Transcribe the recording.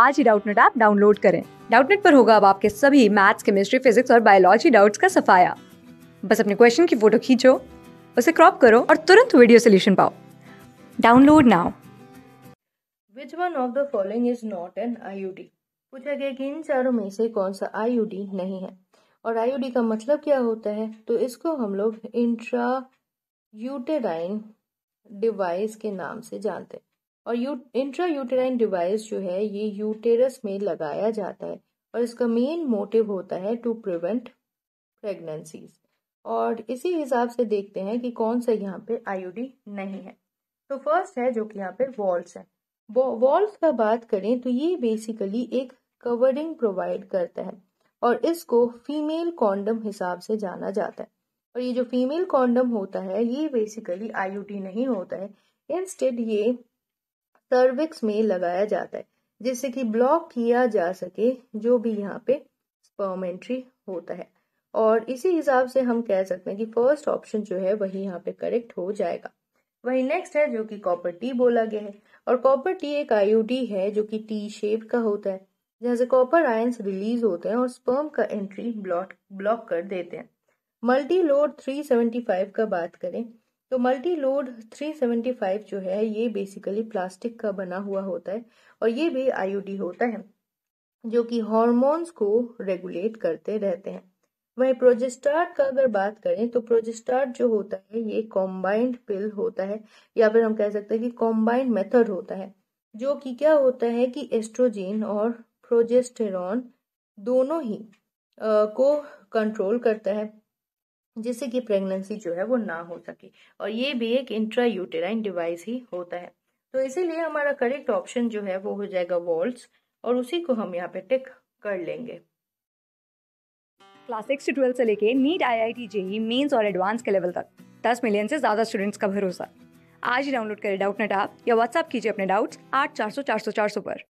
आज ही Doubtnut app download करें डाउटनेट पर होगा अब आपके सभी मैथ्स केमिस्ट्री फिजिक्स और बायोलॉजी डाउट्स का सफाया बस अपने क्वेश्चन की फोटो खींचो उसे क्रॉप करो और तुरंत वीडियो सोल्यूशन पाओ download now which one of the following is not an IUD पूछा गया कि इन चारों में से कौन सा आईयूडी नहीं है और आईयूडी का मतलब क्या होता है तो इसको हम लोग इंट्रा यूटेराइन डिवाइस के नाम से जानते हैं और यू इंट्रा यूटेराइन डिवाइस जो है ये यूटेरस में लगाया जाता है और इसका मेन मोटिव होता है टू प्रिवेंट प्रेगनेंसीज और इसी हिसाब से देखते हैं कि कौन सा यहाँ पे आईयूडी नहीं है तो फर्स्ट है जो कि यहाँ पे वॉल्स है वॉल्स का बात करें तो ये बेसिकली एक कवरिंग प्रोवाइड करता है और इसको फीमेल कॉन्डम हिसाब से जाना जाता है और ये जो फीमेल कॉन्डम होता है ये बेसिकली आईयूडी नहीं होता है इंस्टेड ये सर्विक्स में लगाया जाता है जिससे कि ब्लॉक किया जा सके जो भी यहाँ पे स्पर्म एंट्री होता है और इसी हिसाब से हम कह सकते हैं कि फर्स्ट ऑप्शन जो है वही यहाँ पे करेक्ट हो जाएगा वही नेक्स्ट है जो कि कॉपर टी बोला गया है और कॉपर टी एक आयोडी है जो कि टी शेप का होता है जहां से कॉपर आयंस रिलीज होते हैं और स्पर्म का एंट्री ब्लॉक ब्लॉक कर देते हैं मल्टी लोड 375 का बात करें तो मल्टी लोड 375 जो है ये बेसिकली प्लास्टिक का बना हुआ होता है और ये भी आईओडी होता है जो कि हॉर्मोन्स को रेगुलेट करते रहते हैं वही प्रोजेस्टार्ट का अगर बात करें तो प्रोजेस्टार्ट जो होता है ये कॉम्बाइंड पिल होता है या फिर हम कह सकते हैं कि कॉम्बाइंड मेथड होता है जो कि क्या होता है कि एस्ट्रोजीन और प्रोजेस्टेरॉन दोनों ही आ, को कंट्रोल करता है जिससे कि प्रेगनेंसी जो है वो ना हो सके और ये भी एक इंट्रा यूटेराइन डिवाइस ही होता है तो इसीलिए हमारा करेक्ट ऑप्शन जो है वो हो जाएगा वॉल्स और उसी को हम यहाँ पे टिक कर लेंगे क्लास सिक्स ट्वेल्थ से लेके नीट आई आई टी जेई मेन्स और एडवांस के लेवल तक दस मिलियन से ज़्यादा स्टूडेंट्स का भरोसा आज ही डाउनलोड करें डाउट नेट आप या व्हाट्सअप कीजिए अपने डाउट्स आठ चार सौ चार सौ चार सौ पर